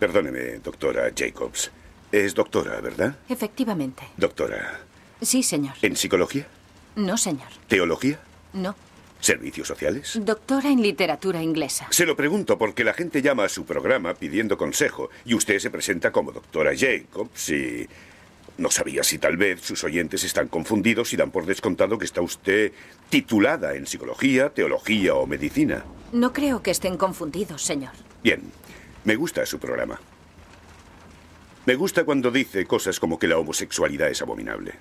Perdóneme, doctora Jacobs. Es doctora, ¿verdad? Efectivamente. Doctora. Sí, señor. ¿En psicología? No, señor. ¿Teología? No. ¿Servicios sociales? Doctora en literatura inglesa. Se lo pregunto porque la gente llama a su programa pidiendo consejo y usted se presenta como doctora Jacobs y... No sabía si tal vez sus oyentes están confundidos y dan por descontado que está usted titulada en psicología, teología o medicina. No creo que estén confundidos, señor. Bien. Me gusta su programa. Me gusta cuando dice cosas como que la homosexualidad es abominable.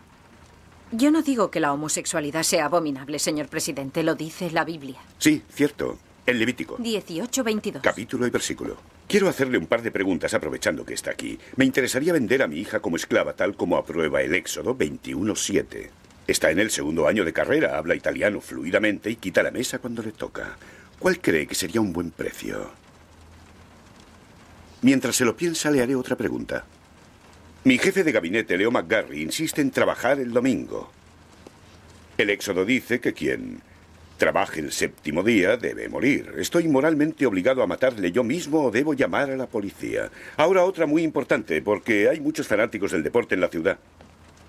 Yo no digo que la homosexualidad sea abominable, señor presidente, lo dice la Biblia. Sí, cierto, El Levítico. 18-22. Capítulo y versículo. Quiero hacerle un par de preguntas aprovechando que está aquí. Me interesaría vender a mi hija como esclava tal como aprueba el Éxodo 21 Está en el segundo año de carrera, habla italiano fluidamente y quita la mesa cuando le toca. ¿Cuál cree que sería un buen precio? Mientras se lo piensa, le haré otra pregunta. Mi jefe de gabinete, Leo McGarry, insiste en trabajar el domingo. El Éxodo dice que quien trabaje el séptimo día debe morir. Estoy moralmente obligado a matarle yo mismo o debo llamar a la policía. Ahora otra muy importante, porque hay muchos fanáticos del deporte en la ciudad.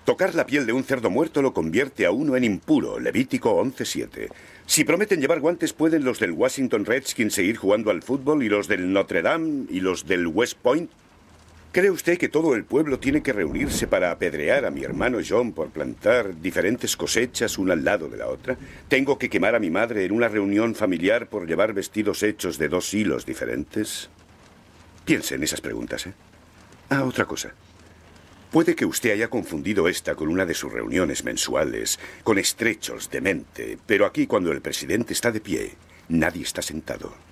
Tocar la piel de un cerdo muerto lo convierte a uno en impuro, Levítico 11.7. Si prometen llevar guantes, pueden los del Washington Redskins seguir jugando al fútbol y los del Notre Dame y los del West Point. ¿Cree usted que todo el pueblo tiene que reunirse para apedrear a mi hermano John por plantar diferentes cosechas una al lado de la otra? ¿Tengo que quemar a mi madre en una reunión familiar por llevar vestidos hechos de dos hilos diferentes? Piense en esas preguntas, ¿eh? Ah, otra cosa. Puede que usted haya confundido esta con una de sus reuniones mensuales, con estrechos de mente, pero aquí cuando el presidente está de pie, nadie está sentado.